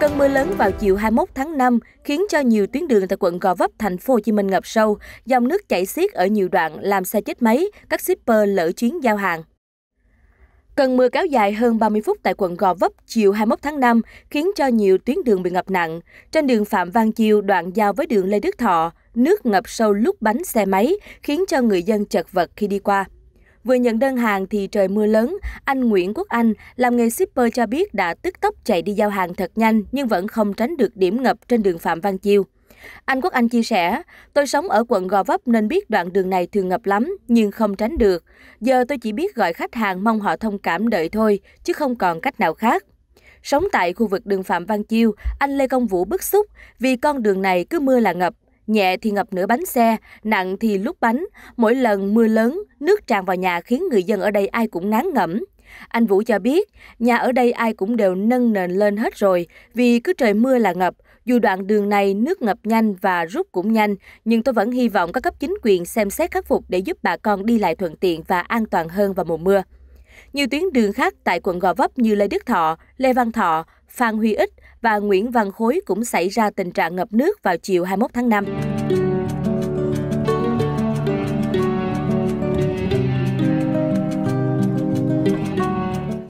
Cơn mưa lớn vào chiều 21 tháng 5 khiến cho nhiều tuyến đường tại quận Gò Vấp, thành phố Hồ Chí Minh ngập sâu, dòng nước chảy xiết ở nhiều đoạn làm xe chết máy, các shipper lỡ chuyến giao hàng. Cơn mưa kéo dài hơn 30 phút tại quận Gò Vấp chiều 21 tháng 5 khiến cho nhiều tuyến đường bị ngập nặng. Trên đường Phạm Văn Chiêu đoạn giao với đường Lê Đức Thọ, nước ngập sâu lúc bánh xe máy khiến cho người dân chật vật khi đi qua vừa nhận đơn hàng thì trời mưa lớn, anh Nguyễn Quốc Anh làm nghề shipper cho biết đã tức tốc chạy đi giao hàng thật nhanh nhưng vẫn không tránh được điểm ngập trên đường Phạm Văn Chiêu. Anh Quốc Anh chia sẻ, tôi sống ở quận Gò Vấp nên biết đoạn đường này thường ngập lắm, nhưng không tránh được. Giờ tôi chỉ biết gọi khách hàng mong họ thông cảm đợi thôi, chứ không còn cách nào khác. Sống tại khu vực đường Phạm Văn Chiêu, anh Lê Công Vũ bức xúc vì con đường này cứ mưa là ngập nhẹ thì ngập nửa bánh xe, nặng thì lúc bánh. Mỗi lần mưa lớn, nước tràn vào nhà khiến người dân ở đây ai cũng ngán ngẩm. Anh Vũ cho biết, nhà ở đây ai cũng đều nâng nền lên hết rồi, vì cứ trời mưa là ngập. Dù đoạn đường này nước ngập nhanh và rút cũng nhanh, nhưng tôi vẫn hy vọng các cấp chính quyền xem xét khắc phục để giúp bà con đi lại thuận tiện và an toàn hơn vào mùa mưa. Nhiều tuyến đường khác tại quận Gò Vấp như Lê Đức Thọ, Lê Văn Thọ, Phan Huy Ích và Nguyễn Văn Khối cũng xảy ra tình trạng ngập nước vào chiều 21 tháng 5.